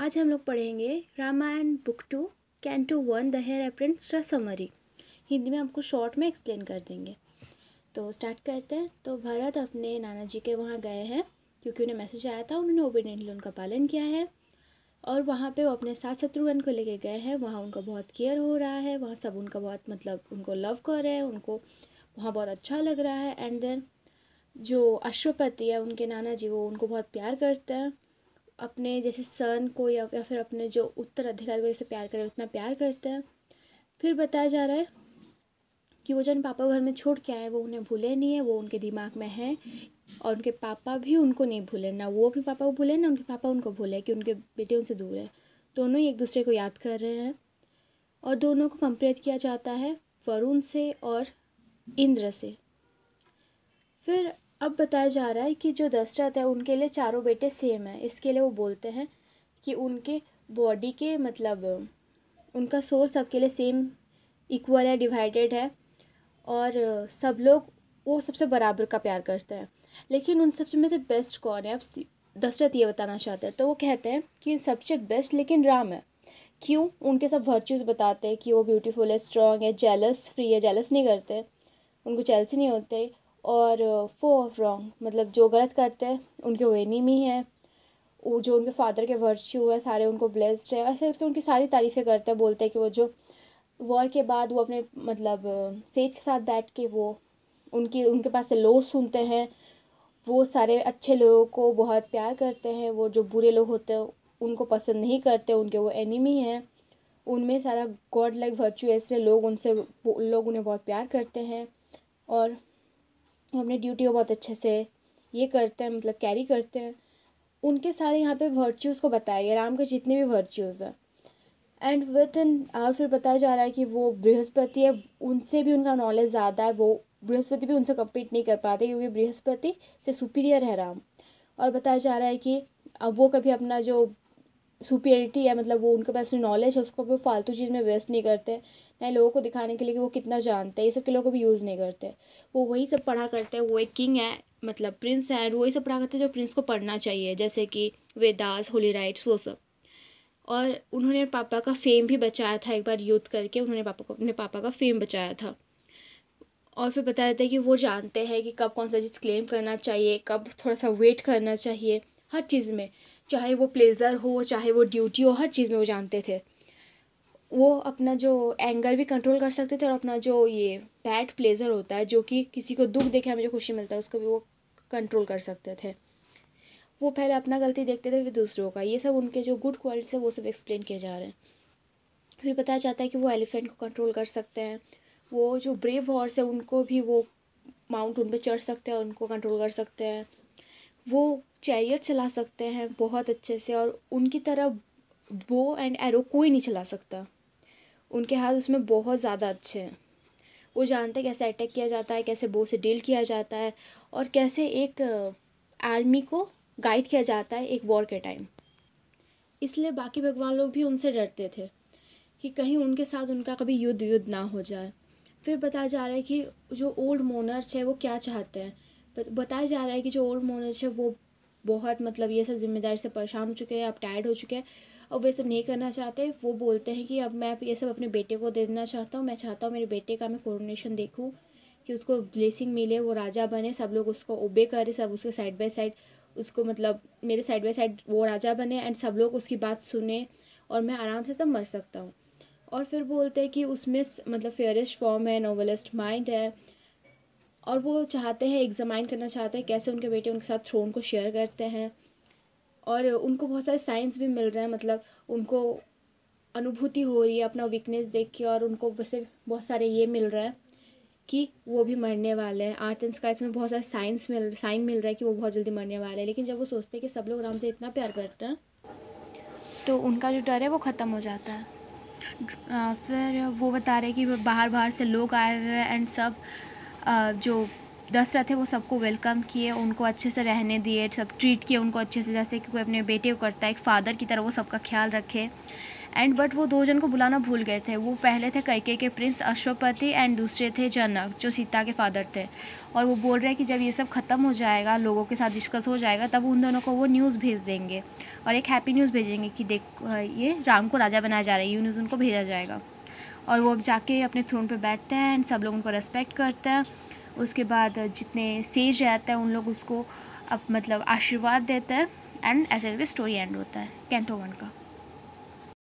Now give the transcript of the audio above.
आज हम लोग पढ़ेंगे Ramayana book two canto one the heir apparent summary Hindi में आपको शॉर्ट में एक्सप्लेन कर देंगे तो स्टार्ट करते हैं तो भरत अपने नाना जी के वहाँ गए हैं क्योंकि उन्हें मैसेज आया था उन्होंने ओबीडेंटली उनका पालन किया है और वहाँ पे वो अपने सात शत्रुघ्न को लेके गए हैं वहाँ उनका बहुत केयर हो रहा है वहाँ सब उनका बहुत मतलब उनको लव कर रहे हैं उनको वहाँ बहुत अच्छा लग रहा है एंड देन जो अश्वपति है उनके नाना जी वो उनको बहुत प्यार करते हैं अपने जैसे सन को या या फिर अपने जो उत्तराधिकारी को जैसे प्यार करें उतना प्यार करते हैं फिर बताया जा रहा है कि वो जन पापा घर में छोड़ के आए वो उन्हें भूले नहीं है वो उनके दिमाग में है और उनके पापा भी उनको नहीं भूले ना वो अपने पापा को भूले ना उनके पापा उनको भूले कि उनके बेटे उनसे दूर है दोनों ही एक दूसरे को याद कर रहे हैं और दोनों को कंपेयर किया जाता है वरुण से और इंद्र से फिर अब बताया जा रहा है कि जो दशरथ है उनके लिए चारों बेटे सेम है इसके लिए वो बोलते हैं कि उनके बॉडी के मतलब उनका सोल सबके लिए सेम इक्वल है डिवाइडेड है और सब लोग वो सबसे बराबर का प्यार करते हैं लेकिन उन सबसे में से बेस्ट कौन है अब दशरथ ये बताना चाहते हैं तो वो कहते हैं कि सबसे बेस्ट लेकिन राम है क्यों उनके सब वर्च्यूज़ बताते हैं कि वो ब्यूटीफुल है स्ट्रॉन्ग है जेलस फ्री है जेलस नहीं करते उनको जेलसी नहीं होते और फो ऑफ रॉन्ग मतलब जो गलत करते हैं उनके वो एनिमी है वो जो उनके फादर के वर्च्यू हैं सारे उनको ब्लेस्ड है ऐसे करके उनकी सारी तारीफ़ें करते हैं बोलते हैं कि वो जो वॉर के बाद वो अपने मतलब सेज के साथ बैठ के वो उनकी उनके पास से लोर सुनते हैं वो सारे अच्छे लोगों को बहुत प्यार करते हैं वो जो बुरे लोग होते हैं उनको पसंद नहीं करते उनके वो एनिमी हैं उनमें सारा गॉड लाइक वर्च्यू ऐसे लोग उनसे लोग उन्हें बहुत प्यार करते हैं और अपनी ड्यूटी को बहुत अच्छे से ये करते हैं मतलब कैरी करते हैं उनके सारे यहाँ पे वर्च्यूज़ को बताया गया राम के जितने भी वर्च्यूज़ हैं एंड विद इन और फिर बताया जा रहा है कि वो बृहस्पति है उनसे भी उनका नॉलेज ज़्यादा है वो बृहस्पति भी उनसे कम्पीट नहीं कर पाते क्योंकि बृहस्पति से सुपीरियर है राम और बताया जा रहा है कि अब वो कभी अपना जो सुपियरिटी है मतलब वो उनके पास नॉलेज है उसको वो फालतू चीज़ में वेस्ट नहीं करते ना लोगों को दिखाने के लिए कि वो कितना जानते हैं ये सब के लोगों को भी यूज़ नहीं करते वो वही सब पढ़ा करते हैं वो एक किंग है मतलब प्रिंस है वही सब पढ़ा करते हैं जो प्रिंस को पढ़ना चाहिए जैसे कि वेदास होली राइट्स वो सब और उन्होंने पापा का फेम भी बचाया था एक बार यूथ करके उन्होंने पापा को अपने पापा का फेम बचाया था और फिर बताया जाता है कि वो जानते हैं कि कब कौन सा चीज़ क्लेम करना चाहिए कब थोड़ा सा वेट करना चाहिए हर चीज़ में चाहे वो प्लेज़र हो चाहे वो ड्यूटी हो हर चीज़ में वो जानते थे वो अपना जो एंगर भी कंट्रोल कर सकते थे और अपना जो ये बैड प्लेज़र होता है जो कि किसी को दुख देखे हमें जो खुशी मिलता है उसको भी वो कंट्रोल कर सकते थे वो पहले अपना गलती देखते थे फिर दूसरों का ये सब उनके जो गुड क्वालिटी है वो सब एक्सप्लेन किए जा रहे हैं फिर बताया जाता है कि वो एलिफेंट को कंट्रोल कर सकते हैं वो जो ब्रेव हॉर्स है उनको भी वो माउंट उन पर चढ़ सकते हैं उनको कंट्रोल कर सकते हैं वो चैरियट चला सकते हैं बहुत अच्छे से और उनकी तरह बो एंड एरो कोई नहीं चला सकता उनके हाथ उसमें बहुत ज़्यादा अच्छे हैं वो जानते हैं कैसे अटैक किया जाता है कैसे बो से डील किया जाता है और कैसे एक आर्मी uh, को गाइड किया जाता है एक वॉर के टाइम इसलिए बाकी भगवान लोग भी उनसे डरते थे कि कहीं उनके साथ उनका कभी युद्ध युद्ध ना हो जाए फिर बताया जा रहा है कि जो ओल्ड मोनर्स है वो क्या चाहते हैं बताया जा रहा है कि जो ओल्ड मोनर्स है वो बहुत मतलब ये सब जिम्मेदारी से परेशान हो चुके हैं अब टायर्ड हो चुके हैं और वे सब नहीं करना चाहते वो बोलते हैं कि अब मैं ये सब अपने बेटे को दे देना चाहता हूँ मैं चाहता हूँ मेरे बेटे का मैं कोरोनेशन देखूँ कि उसको ब्लेसिंग मिले वो राजा बने सब लोग उसको ओबे करें सब उसके साइड बाय साइड उसको मतलब मेरे साइड बाय साइड वो राजा बने एंड सब लोग उसकी बात सुने और मैं आराम से तब मर सकता हूँ और फिर बोलते हैं कि उसमें मतलब फेयरेस्ट फॉर्म है नोवेलिस्ट माइंड है और वो चाहते हैं एग्जामाइन करना चाहते हैं कैसे उनके बेटे उनके साथ थ्रोन को शेयर करते हैं और उनको बहुत सारे साइंस भी मिल रहे हैं मतलब उनको अनुभूति हो रही है अपना वीकनेस देख के और उनको वैसे बहुत सारे ये मिल रहा है कि वो भी मरने वाले हैं आर्ट एंड स्काइस में बहुत सारे साइंस मिल साइन मिल रहा है कि वो बहुत जल्दी मरने वाले हैं लेकिन जब वो सोचते हैं कि सब लोग राम से इतना प्यार करते हैं तो उनका जो डर है वो ख़त्म हो जाता है फिर वो बता रहे हैं कि बाहर बाहर से लोग आए हुए हैं एंड सब जो दशरथ है वो सबको वेलकम किए उनको अच्छे से रहने दिए सब ट्रीट किए उनको अच्छे से जैसे कि कोई अपने बेटे को करता है एक फ़ादर की तरह वो सबका ख्याल रखे एंड बट वो दो जन को बुलाना भूल गए थे वो पहले थे कैके के प्रिंस अश्वपति एंड दूसरे थे जनक जो सीता के फादर थे और वो बोल रहे हैं कि जब ये सब ख़त्म हो जाएगा लोगों के साथ डिस्कस हो जाएगा तब उन दोनों को वो न्यूज़ भेज देंगे और एक हैप्पी न्यूज़ भेजेंगे कि देख ये राम को राजा बनाया जा रहा है ये न्यूज़ उनको भेजा जाएगा और वो अब जाके अपने थ्रोन पे बैठते हैं एंड सब लोग उनको रेस्पेक्ट करते हैं उसके बाद जितने सेज रहते हैं उन लोग उसको अब मतलब आशीर्वाद देते हैं एंड ऐसे करके स्टोरी एंड होता है कैंटो वन का